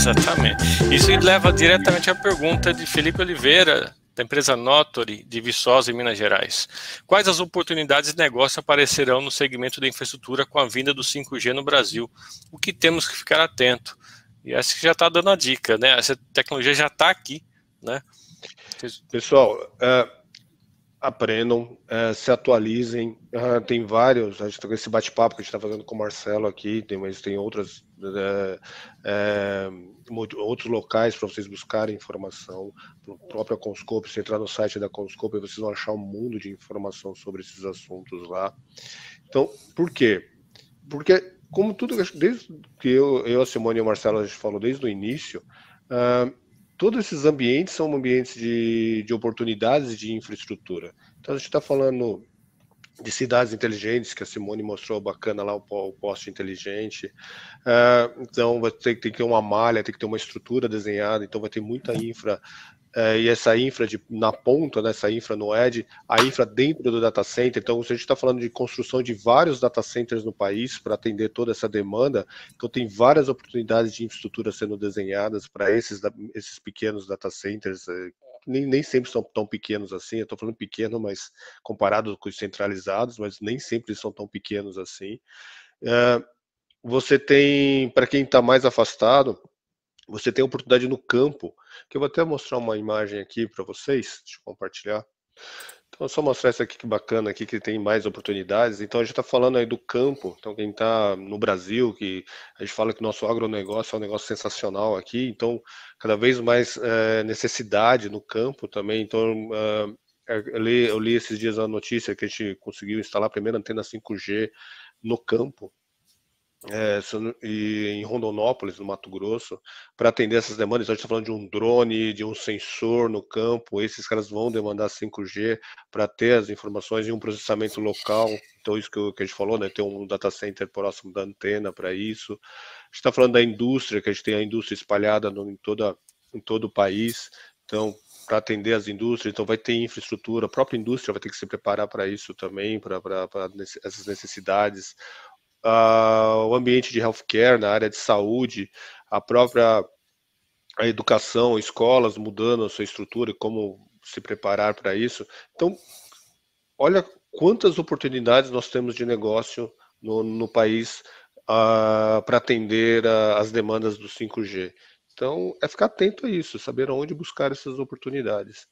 Exatamente. Isso leva diretamente à pergunta de Felipe Oliveira, da empresa Notori de Viçosa, em Minas Gerais. Quais as oportunidades de negócio aparecerão no segmento da infraestrutura com a vinda do 5G no Brasil? O que temos que ficar atento? E essa que já está dando a dica, né? Essa tecnologia já está aqui, né? Pessoal, uh aprendam, é, se atualizem. Ah, tem vários, a gente tem tá esse bate-papo que a gente está fazendo com o Marcelo aqui, tem, mas tem outras, é, é, outros locais para vocês buscarem informação, própria Conscope, se entrar no site da Conscope, vocês vão achar um mundo de informação sobre esses assuntos lá. Então, por quê? Porque, como tudo, desde que eu, eu a Simone e o Marcelo a gente falou desde o início, Uh, todos esses ambientes são ambientes de, de oportunidades de infraestrutura. Então a gente está falando de cidades inteligentes, que a Simone mostrou bacana lá, o, o poste inteligente. Uh, então, vai ter, tem que ter uma malha, tem que ter uma estrutura desenhada, então vai ter muita infra é, e essa infra de, na ponta, né, essa infra no edge, a infra dentro do data center. Então, se a gente está falando de construção de vários data centers no país para atender toda essa demanda, então tem várias oportunidades de infraestrutura sendo desenhadas para esses, esses pequenos data centers é, nem, nem sempre são tão pequenos assim. Eu estou falando pequeno, mas comparado com os centralizados, mas nem sempre são tão pequenos assim. Uh, você tem, para quem está mais afastado, você tem oportunidade no campo, que eu vou até mostrar uma imagem aqui para vocês, deixa eu compartilhar. Então, só mostrar essa aqui que bacana aqui, que tem mais oportunidades. Então, a gente está falando aí do campo. Então, quem está no Brasil, que a gente fala que o nosso agronegócio é um negócio sensacional aqui. Então, cada vez mais é, necessidade no campo também. Então, é, eu, li, eu li esses dias a notícia que a gente conseguiu instalar a primeira antena 5G no campo é, e em Rondonópolis, no Mato Grosso, para atender essas demandas. a gente está falando de um drone, de um sensor no campo, esses caras vão demandar 5G para ter as informações e um processamento local. Então, isso que, eu, que a gente falou, né? ter um data center próximo da antena para isso. A gente está falando da indústria, que a gente tem a indústria espalhada no, em, toda, em todo o país. Então, para atender as indústrias, então vai ter infraestrutura, a própria indústria vai ter que se preparar para isso também, para essas necessidades uh, o ambiente de healthcare, na área de saúde, a própria a educação, escolas mudando a sua estrutura e como se preparar para isso. Então, olha quantas oportunidades nós temos de negócio no, no país uh, ah, para atender a, as demandas do 5G. Então, é ficar atento a isso, saber onde buscar essas oportunidades.